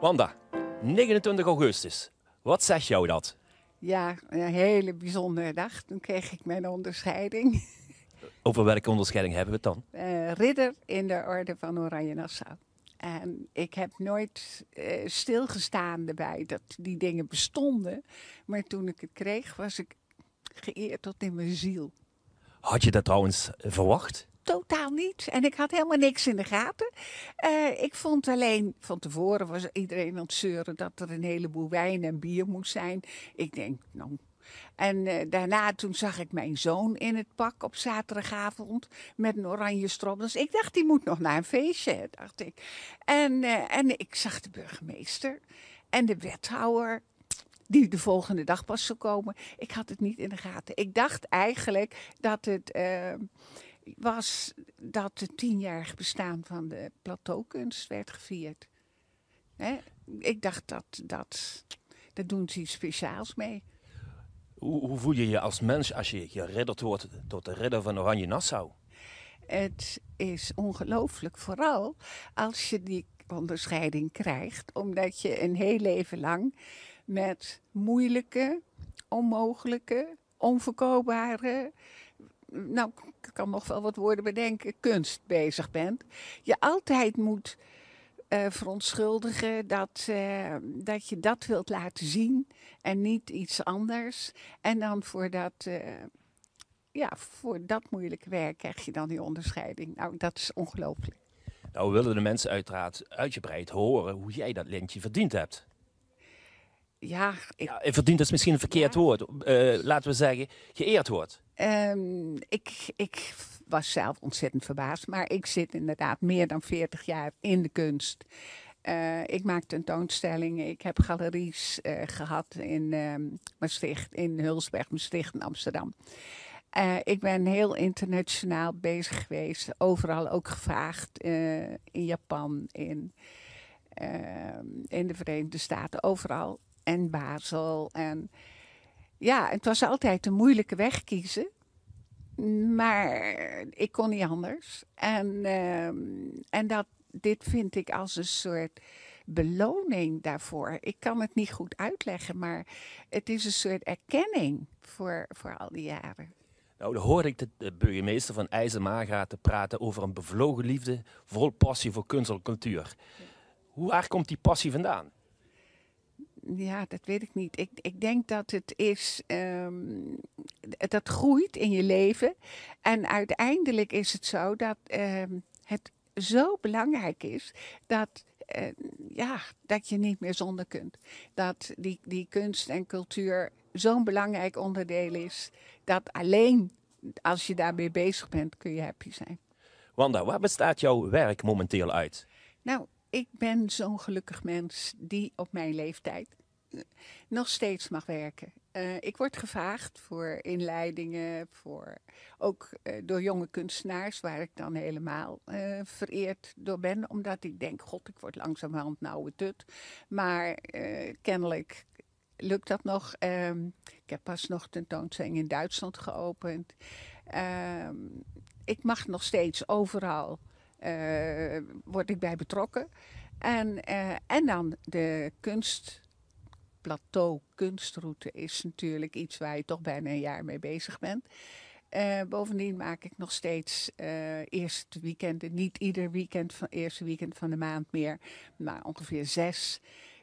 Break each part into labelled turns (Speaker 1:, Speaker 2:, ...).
Speaker 1: Wanda, 29 augustus. Wat zegt jou dat?
Speaker 2: Ja, een hele bijzondere dag. Toen kreeg ik mijn onderscheiding.
Speaker 1: Over welke onderscheiding hebben we het
Speaker 2: dan? Eh, ridder in de Orde van Oranje Nassau. En ik heb nooit eh, stilgestaan erbij dat die dingen bestonden. Maar toen ik het kreeg, was ik geëerd tot in mijn ziel.
Speaker 1: Had je dat trouwens verwacht?
Speaker 2: totaal niet. En ik had helemaal niks in de gaten. Eh, ik vond alleen, van tevoren was iedereen aan het zeuren dat er een heleboel wijn en bier moest zijn. Ik denk, nou, en eh, daarna toen zag ik mijn zoon in het pak op zaterdagavond met een oranje strop. Dus ik dacht, die moet nog naar een feestje, dacht ik. En, eh, en ik zag de burgemeester en de wethouder die de volgende dag pas zou komen. Ik had het niet in de gaten. Ik dacht eigenlijk dat het was dat het tienjarig bestaan van de plateaukunst werd gevierd. Hè? Ik dacht dat, dat, daar doen ze iets speciaals mee.
Speaker 1: Hoe, hoe, voel je je als mens als je geridderd wordt tot de redder van Oranje Nassau?
Speaker 2: Het is ongelooflijk, vooral als je die onderscheiding krijgt, omdat je een heel leven lang met moeilijke, onmogelijke, onverkoopbare nou, ik kan nog wel wat woorden bedenken, kunst bezig bent, je altijd moet eh, verontschuldigen dat, eh, dat je dat wilt laten zien en niet iets anders. En dan voor dat, eh, ja, voor dat moeilijke werk krijg je dan die onderscheiding. Nou, dat is ongelooflijk.
Speaker 1: Nou, we willen de mensen uiteraard uitgebreid horen hoe jij dat lintje verdiend hebt.
Speaker 2: Ja, ja
Speaker 1: verdiend is misschien een verkeerd woord. laten we zeggen, geëerd wordt.
Speaker 2: Ehm, ik, ik was zelf ontzettend verbaasd, maar ik zit inderdaad meer dan 40 jaar in de kunst. Uh, ik maak tentoonstellingen. Ik heb galeries eh, gehad in ehm, Maastricht, in Hulsberg, Maastricht en Amsterdam. Eh, ik ben heel internationaal bezig geweest. Overal ook gevraagd. in Japan, in, ehm, in de Verenigde Staten, overal. En Basel. En ja, het was altijd een moeilijke weg kiezen. Maar ik kon niet anders. En, ehm, en dat, dit vind ik als een soort beloning daarvoor. Ik kan het niet goed uitleggen, maar het is een soort erkenning voor, voor al die jaren.
Speaker 1: Nou, dan hoor ik de burgemeester van IJzermaagraten praten over een bevlogen liefde vol passie voor kunst en cultuur. Hoe, waar komt die passie vandaan?
Speaker 2: Ja, dat weet ik niet. Ik, ik denk dat het is. Um, dat groeit in je leven. En uiteindelijk is het zo dat ehm, het zo belangrijk is dat. Eh, ja, dat je niet meer zonder kunt. Dat die, die kunst en cultuur zo'n belangrijk onderdeel is. Dat alleen als je daarmee bezig bent, kun je happy zijn.
Speaker 1: Wanda, waar bestaat jouw werk momenteel uit?
Speaker 2: Nou, ik ben zo'n gelukkig mens die op mijn leeftijd eh, nog steeds mag werken. Eh, ik word gevraagd voor inleidingen, voor, ook eh, door jonge kunstenaars, waar ik dan helemaal vereerd door ben. Omdat ik denk, god, ik word langzamerhand nauwe het tut. Maar kennelijk lukt dat nog. Ehm, ik heb pas nog tentoonstelling in Duitsland geopend. Ehm, ik mag nog steeds overal eh, word ik bij betrokken. En, eh, en dan de kunst plateau kunstroute is natuurlijk iets waar je toch bijna een jaar mee bezig bent. Eh, bovendien maak ik nog steeds uh, eerst weekenden, niet ieder weekend van eerste weekend van de maand meer, maar ongeveer zes.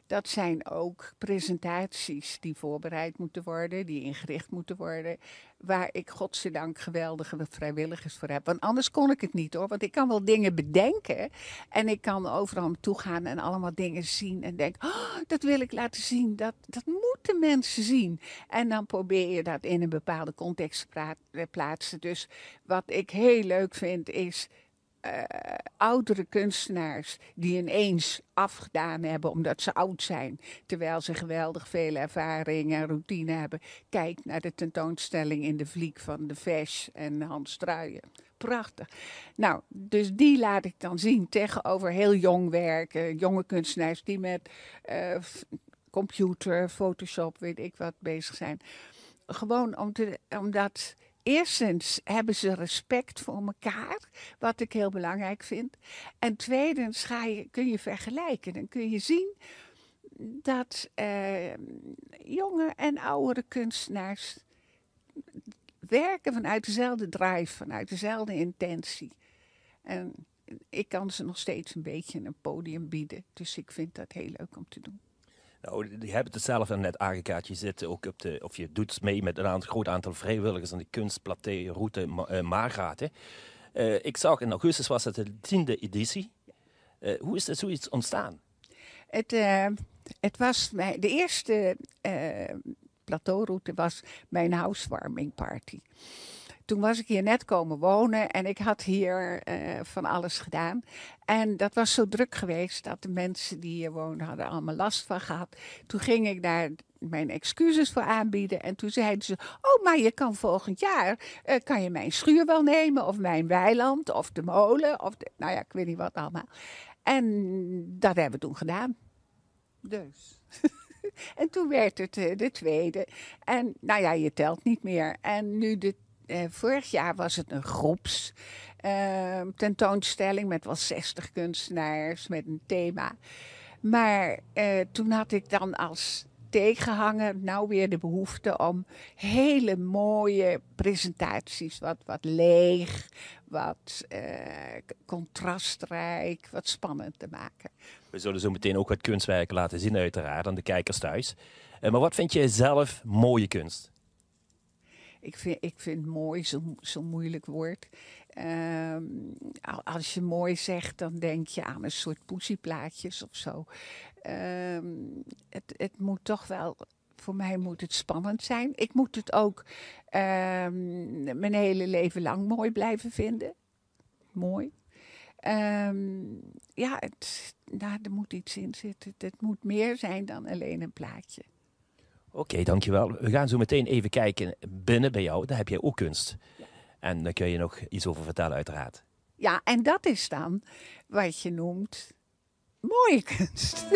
Speaker 2: Dat zijn ook presentaties die voorbereid moeten worden, die ingericht moeten worden. Waar ik godzijdank geweldige vrijwilligers voor heb. Want anders kon ik het niet hoor. Want ik kan wel dingen bedenken. En ik kan overal toe gaan en allemaal dingen zien. En denk, oh, dat wil ik laten zien. Dat, dat moeten mensen zien. En dan probeer je dat in een bepaalde context te plaatsen. Dus wat ik heel leuk vind is uh, oudere kunstenaars die ineens afgedaan hebben omdat ze oud zijn, terwijl ze geweldig veel ervaring en routine hebben. Kijk naar de tentoonstelling in de Vliek van de Vesh en Hans Truijen. Prachtig. Nou, dus die laat ik dan zien tegenover heel jong werken, eh, jonge kunstenaars die met eh, computer, Photoshop, weet ik wat bezig zijn. Gewoon om te, omdat Eerstens hebben ze respect voor elkaar, wat ik heel belangrijk vind. En tweedens je, kun je vergelijken. Dan kun je zien dat ehm, jonge en oudere kunstenaars werken vanuit dezelfde drive, vanuit dezelfde intentie. En ik kan ze nog steeds een beetje een podium bieden. Dus ik vind dat heel leuk om te doen.
Speaker 1: Nou, die hebben het zelf net aangekaart. Je zit ook op de, of je doet mee met een groot aantal vrijwilligers aan de route Ma eh, eh, ik zag in augustus was het de tiende editie. Eh, hoe is dat zoiets ontstaan?
Speaker 2: Het, uh, het was de eerste plateauroute was mijn housewarming party toen was ik hier net komen wonen en ik had hier eh, van alles gedaan. En dat was zo druk geweest dat de mensen die hier woonden hadden allemaal last van gehad. Toen ging ik daar mijn excuses voor aanbieden. En toen zeiden ze: Oh, maar je kan volgend jaar eh, kan je mijn schuur wel nemen, of mijn weiland, of de molen, of de, nou ja, ik weet niet wat allemaal. En dat hebben we toen gedaan. Dus. en toen werd het eh, de tweede. En nou ja, je telt niet meer. En nu de eh, vorig jaar was het een groeps. Ehm, tentoonstelling met wel 60 kunstenaars met een thema. Maar eh, toen had ik dan als tegenhanger nou weer de behoefte om hele mooie presentaties. Wat, wat leeg, wat eh, contrastrijk, wat spannend te maken.
Speaker 1: We zullen zo meteen ook wat kunstwerken laten zien, uiteraard, aan de kijkers thuis. maar wat vind je zelf mooie kunst?
Speaker 2: Ik vind, ik vind mooi zo'n zo moeilijk woord. Ehm, als je mooi zegt, dan denk je aan een soort poesieplaatjes of zo. Ehm, het, het moet toch wel voor mij moet het spannend zijn. Ik moet het ook ehm, mijn hele leven lang mooi blijven vinden. Mooi. ja, het, nou, er moet iets in zitten. Het moet meer zijn dan alleen een plaatje. Oké,
Speaker 1: dankjewel. We gaan zo meteen even kijken binnen bij jou. Daar heb jij ook kunst. En daar kun je nog iets over vertellen, uiteraard.
Speaker 2: Ja, en dat is dan wat je noemt mooie kunst.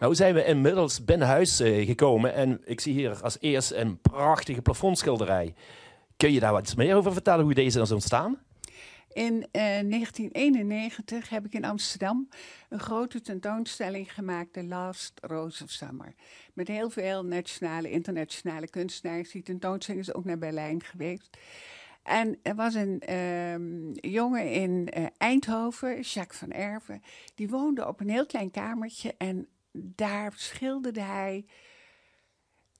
Speaker 1: Nou zijn we inmiddels binnen huis eh, gekomen en ik zie hier als eerst een prachtige plafondschilderij. Kun je daar wat meer over vertellen hoe deze is ontstaan?
Speaker 2: In 1991 eh, heb ik in Amsterdam een grote tentoonstelling gemaakt, The Last Rose of Summer. Met heel veel nationale, internationale kunstenaars. Die tentoonstelling is ook naar Berlijn geweest. En er was een ehm, jongen in eh, Eindhoven, Jacques van Erven, die woonde op een heel klein kamertje en daar schilderde hij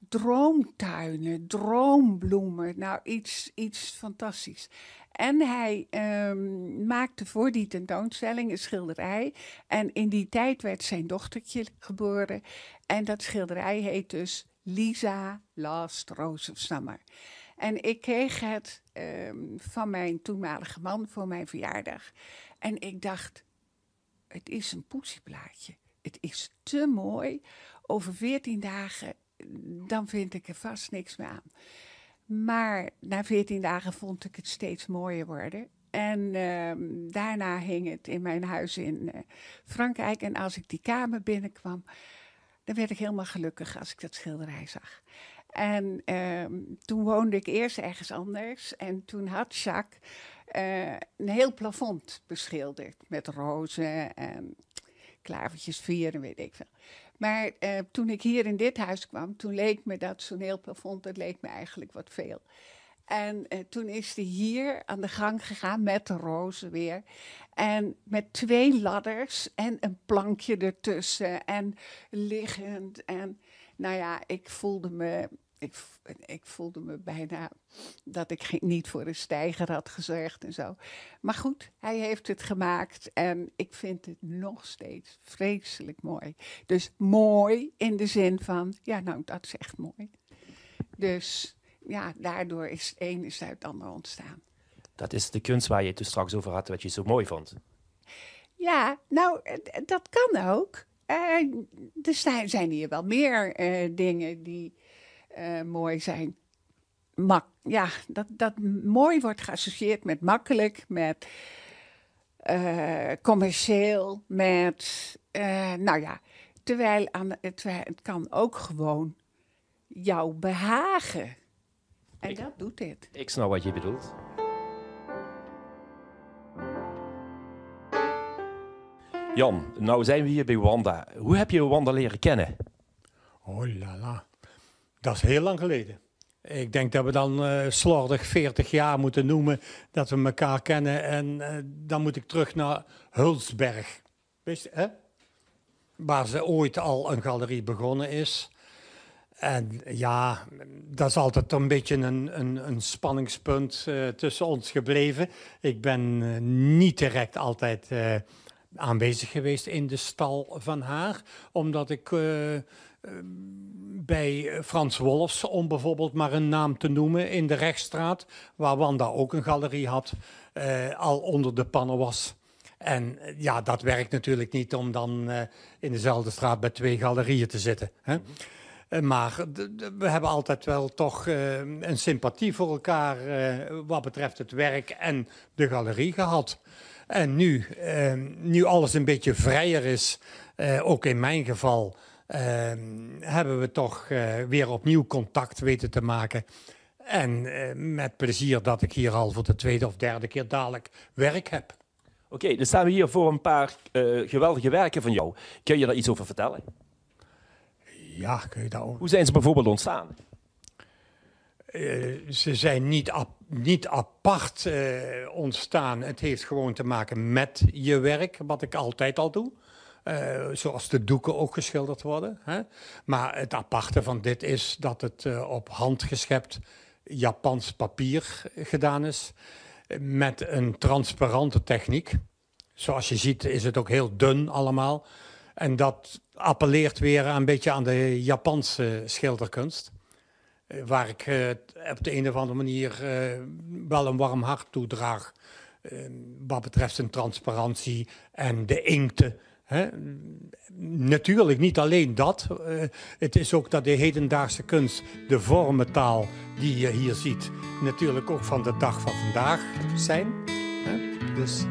Speaker 2: droomtuinen, droombloemen. Nou, iets, iets fantastisch. En hij ehm, maakte voor die tentoonstelling een schilderij. En in die tijd werd zijn dochtertje geboren. En dat schilderij heet dus Lisa Last Rose of En ik kreeg het ehm, van mijn toenmalige man voor mijn verjaardag. En ik dacht, het is een poesieplaatje. Het is te mooi. Over veertien dagen dan vind ik er vast niks meer aan. Maar na veertien dagen vond ik het steeds mooier worden. En ehm, daarna hing het in mijn huis in eh, Frankrijk. En als ik die kamer binnenkwam, dan werd ik helemaal gelukkig als ik dat schilderij zag. En ehm, toen woonde ik eerst ergens anders. En toen had Jacques eh, een heel plafond beschilderd met rozen en klavertjes vier en weet ik veel. Maar eh, toen ik hier in dit huis kwam, toen leek me dat heel profond. dat leek me eigenlijk wat veel. En eh, toen is hij hier aan de gang gegaan met de rozen weer. En met twee ladders en een plankje ertussen en liggend. En nou ja, ik voelde me ik, ik, voelde me bijna dat ik niet voor een stijger had gezegd en zo. Maar goed, hij heeft het gemaakt en ik vind het nog steeds vreselijk mooi. Dus mooi in de zin van, ja nou, dat is echt mooi. Dus ja, daardoor is het een is uit het ander ontstaan.
Speaker 1: Dat is de kunst waar je het dus straks over had, wat je zo mooi vond.
Speaker 2: Ja, nou, eh, dat kan ook. Eh, er zijn hier wel meer eh, dingen die eh, mooi zijn. Mak ja, dat, dat mooi wordt geassocieerd met makkelijk, met eh, commercieel, met. Eh, nou ja, terwijl, aan, terwijl het kan ook gewoon jou behagen. En dat doet dit.
Speaker 1: Ik snap wat je bedoelt. Jan, nou zijn we hier bij Wanda. Hoe heb je Wanda leren kennen?
Speaker 3: Oh la la. Dat is heel lang geleden. Ik denk dat we dan eh, slordig 40 jaar moeten noemen dat we elkaar kennen. En eh, dan moet ik terug naar Hulsberg. Weet je, hè? Waar ze ooit al een galerie begonnen is. En ja, dat is altijd een beetje een, een, een spanningspunt eh, tussen ons gebleven. Ik ben niet direct altijd aanwezig geweest in de stal van haar, omdat ik bij eh, Frans Wolfs, om bijvoorbeeld maar een naam te noemen, in de Rechtstraat, waar Wanda ook een galerie had, eh, al onder de pannen was. En eh, ja, dat werkt natuurlijk niet om dan in dezelfde straat bij twee galerieën te zitten. Hè? maar we hebben altijd wel toch een sympathie voor elkaar wat betreft het werk en de galerie gehad. En nu, nu alles een beetje vrijer is, ook in mijn geval, Ehm, hebben we toch eh, weer opnieuw contact weten te maken. En eh, met plezier dat ik hier al voor de tweede of derde
Speaker 1: keer dadelijk werk heb. Oké, dan staan we hier voor een paar eh, geweldige werken van jou. Kun je daar iets over vertellen? Ja, kun je daar ook? Hoe zijn ze bijvoorbeeld ontstaan?
Speaker 3: ze zijn niet, niet apart ontstaan. Het heeft gewoon te maken met je werk, wat ik altijd al doe. Eh, zoals de doeken ook geschilderd worden. Hè? Maar het aparte van dit is dat het eh, op handgeschept Japans papier gedaan is. Met een transparante techniek. Zoals je ziet is het ook heel dun allemaal. En dat appelleert weer een beetje aan de Japanse schilderkunst. Eh, waar ik op de een of andere manier wel een warm hart toe draag. wat betreft zijn transparantie en de inkten natuurlijk niet alleen dat. Eh, het is ook dat de hedendaagse kunst, de vormentaal die je hier ziet, natuurlijk ook van de dag van vandaag zijn.
Speaker 2: dus.